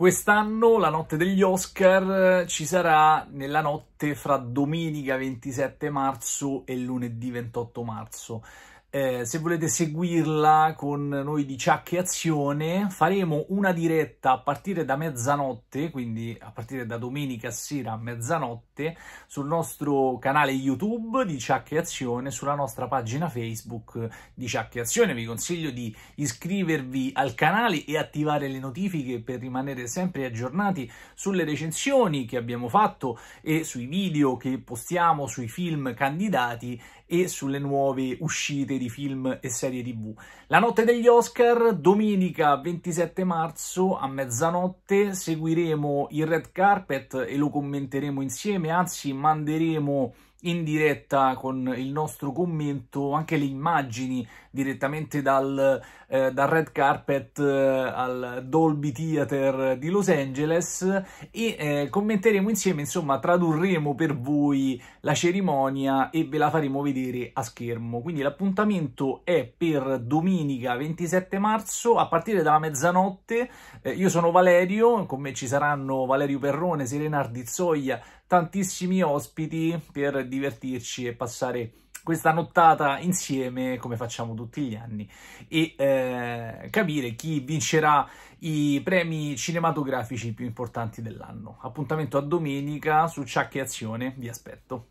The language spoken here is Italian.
Quest'anno la notte degli Oscar ci sarà nella notte fra domenica 27 marzo e lunedì 28 marzo. Eh, se volete seguirla con noi di Ciacche Azione, faremo una diretta a partire da mezzanotte, quindi a partire da domenica sera a mezzanotte, sul nostro canale YouTube di Ciacche Azione, sulla nostra pagina Facebook di Ciacche Azione. Vi consiglio di iscrivervi al canale e attivare le notifiche per rimanere sempre aggiornati sulle recensioni che abbiamo fatto e sui video che postiamo sui film candidati e sulle nuove uscite di film e serie tv. La notte degli Oscar, domenica 27 marzo a mezzanotte, seguiremo il red carpet e lo commenteremo insieme, anzi manderemo in diretta con il nostro commento anche le immagini direttamente dal, eh, dal red carpet eh, al Dolby Theater di Los Angeles e eh, commenteremo insieme, insomma tradurremo per voi la cerimonia e ve la faremo vedere a schermo. Quindi l'appuntamento è per domenica 27 marzo a partire dalla mezzanotte. Eh, io sono Valerio, con me ci saranno Valerio Perrone, Serena Ardizzoia, tantissimi ospiti per divertirci e passare questa nottata insieme come facciamo tutti gli anni e eh, capire chi vincerà i premi cinematografici più importanti dell'anno. Appuntamento a domenica su Ciacche Azione, vi aspetto.